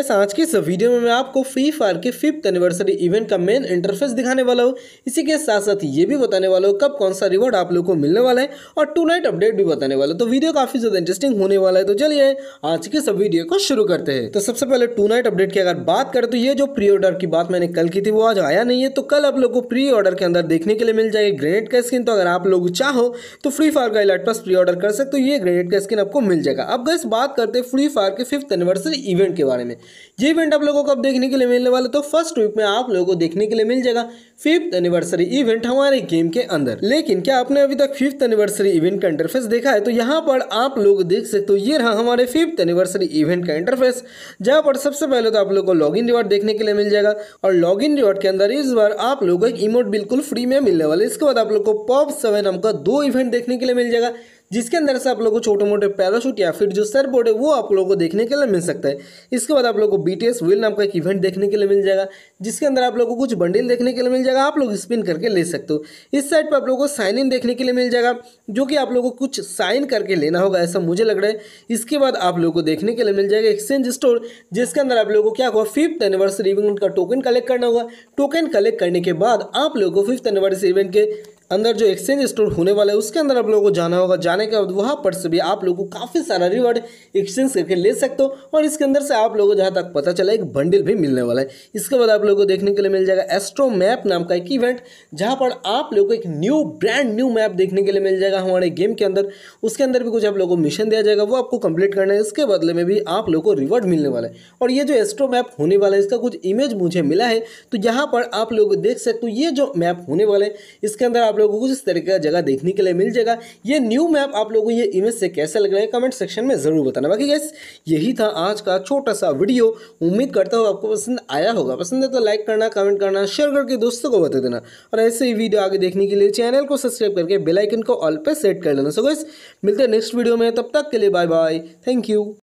इस आज के इस वीडियो में मैं आपको फ्री फायर के फिफ्थ एनिवर्सरी इवेंट का मेन इंटरफेस दिखाने वाला हूँ इसी के साथ साथ ये भी बताने वाला हूँ कब कौन सा रिवॉर्ड आप लोग को मिलने वाला है और टू नाइट अपडेट भी बताने वाला तो वीडियो काफी ज्यादा इंटरेस्टिंग होने वाला है तो चलिए आज के सब वीडियो को शुरू करते हैं तो सबसे पहले टू नाइट अपडेट की अगर बात करें तो ये जो प्री ऑर्डर की बात मैंने कल की थी वो आज आया नहीं है तो कल आप लोग को प्री ऑर्डर के अंदर देखने के लिए मिल जाएगी ग्रेनेड का स्किन तो अगर आप लोग चाहो तो फ्री फायर का इलाट प्री ऑर्डर कर सकते हो ये ग्रेनेड का स्किन आपको मिल जाएगा अब गैस बात करते हैं फ्री फायर के फिफ्थ एनिवर्सरी इवेंट के बारे में ये इवेंट आप लोगों को अब देखने के लिए मिलने वाला तो फर्स्ट वीक में आप लोगों को देखने के लिए मिल जाएगा फिफ्थ एनिवर्सरी इवेंट हमारे गेम के अंदर लेकिन क्या आपने अभी तक फिफ्थ एनिवर्सरी इवेंट का इंटरफेस देखा है तो यहाँ पर आप लोग देख सकते हो ये रहा हमारे फिफ्थ एनिवर्सरी इवेंट का इंटरफेस जहाँ पर सबसे पहले तो आप लोग को लॉग इन रिवॉर्ड देखने के लिए मिल जाएगा और लॉग इन रिवॉर्ड के अंदर इस बार आप लोग को एक इमोट बिल्कुल फ्री में मिलने वाला है इसके बाद आप लोग को पॉप सेवन हमको दो इवेंट देखने के लिए मिल जाएगा जिसके अंदर से आप लोग को छोटे मोटे पैराशूट या फिर जो सर बोर्ड है वो आप लोगों को देखने के लिए मिल सकता है इसके बाद आप लोग को बी टी एस नाम का एक इवेंट देखने के लिए मिल जाएगा जिसके अंदर आप लोग को कुछ बंडल देखने के लिए मिल जाएगा आप लोग स्पिन करके ले सकते हो इस साइड पर आप लोग को साइन इन देखने के लिए मिल जाएगा जो कि आप लोग को कुछ साइन करके लेना होगा ऐसा मुझे लग रहा है इसके बाद आप लोग को देखने के लिए मिल जाएगा एक्सचेंज स्टोर जिसके अंदर आप लोग को क्या होगा फिफ्थ एनिवर्सरी इवेंट का टोकन कलेक्ट करना होगा टोकन कलेक्ट करने के बाद आप लोग को फिफ्थ एनिवर्सरी इवेंट के अंदर जो एक्सचेंज स्टोर होने वाला है उसके अंदर आप लोगों को जाना होगा जाने के बाद वहाँ पर से भी आप लोगों को काफ़ी सारा रिवॉर्ड एक्सचेंज करके ले सकते हो और इसके अंदर से आप लोगों को जहाँ तक पता चला एक बंडल भी मिलने वाला है इसके बाद आप लोगों को देखने के लिए मिल जाएगा एस्ट्रो मैप नाम का एक इवेंट जहाँ पर आप लोग को एक न्यू ब्रांड न्यू मैप देखने के लिए मिल जाएगा हमारे गेम के अंदर उसके अंदर भी कुछ आप लोगों को मिशन दिया जाएगा वो आपको कंप्लीट करना है इसके बदले में भी आप लोग को रिवॉर्ड मिलने वाला है और ये जो एस्ट्रो मैप होने वाला है इसका कुछ इमेज मुझे मिला है तो यहाँ पर आप लोग देख सकते हो ये जो मैप होने वाला है इसके अंदर आप लोगों को जिस तरीके का जगह देखने के लिए मिल जाएगा ये न्यू मैप आप लोगों को ये इमेज से कैसा लग रहा है कमेंट सेक्शन में ज़रूर बताना बाकी गैस यही था आज का छोटा सा वीडियो उम्मीद करता हूँ आपको पसंद आया होगा पसंद है तो लाइक करना कमेंट करना शेयर करके दोस्तों को बता देना और ऐसे ही वीडियो आगे देखने के लिए चैनल को सब्सक्राइब करके बेलाइकन को ऑल पर सेट कर लेना सो गैस मिलते हैं नेक्स्ट वीडियो में तब तक के लिए बाय बाय थैंक यू